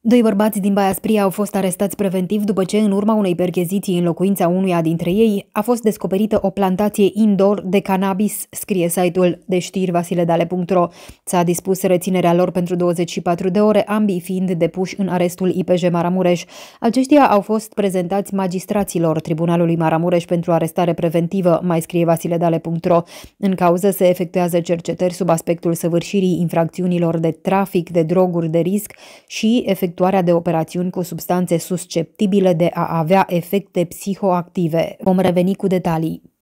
Doi bărbați din Baia Spria au fost arestați preventiv după ce, în urma unei percheziții în locuința unuia dintre ei, a fost descoperită o plantație indoor de cannabis, scrie site-ul de știri vasiledale.ro. S-a dispus reținerea lor pentru 24 de ore, ambii fiind depuși în arestul IPJ Maramureș. Aceștia au fost prezentați magistraților Tribunalului Maramureș pentru arestare preventivă, mai scrie vasiledale.ro. În cauză se efectuează cercetări sub aspectul săvârșirii infracțiunilor de trafic de droguri de risc și efect efectuarea de operațiuni cu substanțe susceptibile de a avea efecte psihoactive. Vom reveni cu detalii.